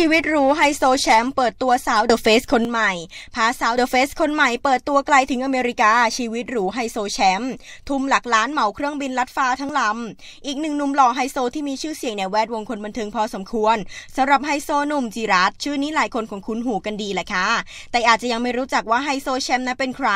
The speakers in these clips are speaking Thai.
ชีวิตรู้ไฮโซแชมป์เปิดตัวสาวเดอะเฟสคนใหม่ พาสาวเดอะเฟสคนใหม่เปิดตัวไกลถึงอเมริกาชีวิตหรูไฮโซแชมป์ทุ่มหลักล้านเหมาเครื่องบินลัดฟ้าทั้งลำอีกหนึ่งหนุ่มหล่อไฮโซที่มีชื่อเสียงในแวดวงคนบันเทิงพอสมควรสำหรับไฮโซหนุ่มจิรัตชื่อนี้หลายคนคงคุ้นหูกันดีแหละค่ะแต่อาจจะยังไม่รู้จักว่าไฮโซแชมป์นั้นเป็นใคร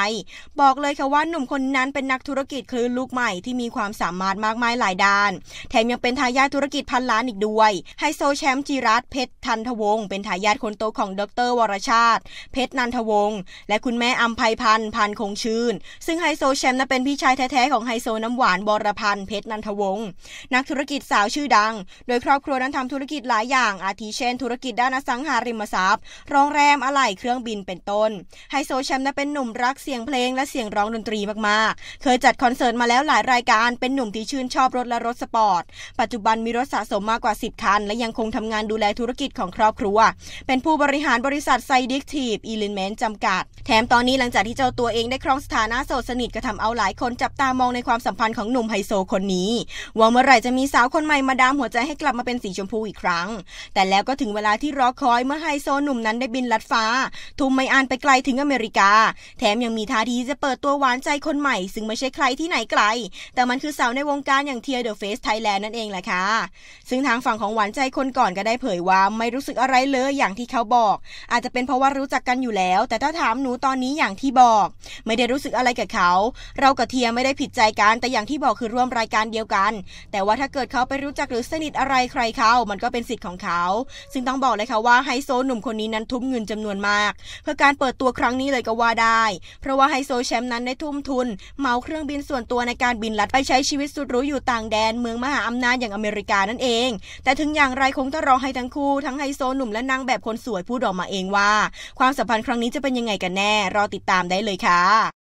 บอกเลยค่ะว่าหนุ่มคนนั้นเป็นนักธุรกิจคลื่นลูกใหม่ ที่มีความสามารถมากมายหลายด้านแถมยังเป็นทายาทธุรกิจพันล้านอีกด้วยไฮโซแชมป์จิรัตเพชรทันทวงศ์เป็นทายาทคนโตของดรวรชาติ เพชรนันทวงศ์และคุณแม่อัมภัยพันธ์พันคงชื่น ซึ่งไฮโซแชมป์นั้นเป็นพี่ชายแท้ๆ ของไฮโซน้ำหวานบรพันธ์เพชรนันทวงศ์นักธุรกิจสาวชื่อดัง โดยครอบครัวนั้นทำธุรกิจหลายอย่างอาทิเช่นธุรกิจด้านอสังหาริมทรัพย์โรงแรมอะไหล่เครื่องบินเป็นต้นไฮโซแชมป์นั้นเป็นหนุ่มรักเสียงเพลงและเสียงร้องดนตรีมาก ๆ เคยจัดคอนเสิร์ตมาแล้วหลายรายการเป็นหนุ่มที่ชื่นชอบรถและรถสปอร์ตปัจจุบันมีรถสะสมมากกว่า10คัน และยังคงทำงานดูแลธุรกิจของครอบครัวเป็นผู้บริหารบริษัทไซดิกทีฟอีลินเมนต์จำกัด แถมตอนนี้หลังจากที่เจ้าตัวเองได้ครองสถานะโสดสนิทก็ทำเอาหลายคนจับตามองในความสัมพันธ์ของหนุ่มไฮโซคนนี้ว่าเมื่อไหร่จะมีสาวคนใหม่มาดามหัวใจให้กลับมาเป็นสีชมพูอีกครั้ง แต่แล้วก็ถึงเวลาที่รอคอยเมื่อไฮโซหนุ่มนั้นได้บินลัดฟ้า ทุ่มไม่อ่านไปไกลถึงอเมริกา แถมยังมีท่าทีจะเปิดตัวหวานใจคนใหม่ซึ่งไม่ใช่ใครที่ไหนไกลแต่มันคือสาวในวงการอย่างเทียเดอะเฟสไทยแลนด์นั่นเองแหละค่ะซึ่งทางฝั่งของหวานใจคนก่อนก็ได้เผยว่าไม่รู้รู้สึกอะไรเลยอย่างที่เขาบอก อาจจะเป็นเพราะว่ารู้จักกันอยู่แล้ว แต่ถ้าถามหนูตอนนี้อย่างที่บอก ไม่ได้รู้สึกอะไรกับเขา เรากับเทียไม่ได้ผิดใจกันแต่อย่างที่บอกคือร่วมรายการเดียวกัน แต่ว่าถ้าเกิดเขาไปรู้จักหรือสนิทอะไรใครเขามันก็เป็นสิทธิ์ของเขา ซึ่งต้องบอกเลยค่ะว่าไฮโซหนุ่มคนนี้นั้นทุ่มเงินจำนวนมาก เพื่อการเปิดตัวครั้งนี้เลยก็ว่าได้ เพราะว่าไฮโซแชมป์นั้นได้ทุ่มทุนเมาเครื่องบินส่วนตัวในการบินลัดไปใช้ชีวิตสุดรู้อยู่ต่างแดนเมืองมหาอำนาจอย่างอเมริกานั่นเอง แต่ถึงอย่างไรคงต้องรอให้ทั้งคู่ทั้งไโซหนุ่มและนางแบบคนสวยพูดออกมาเองว่า ความสัมพันธ์ครั้งนี้จะเป็นยังไงกันแน่รอติดตามได้เลยค่ะ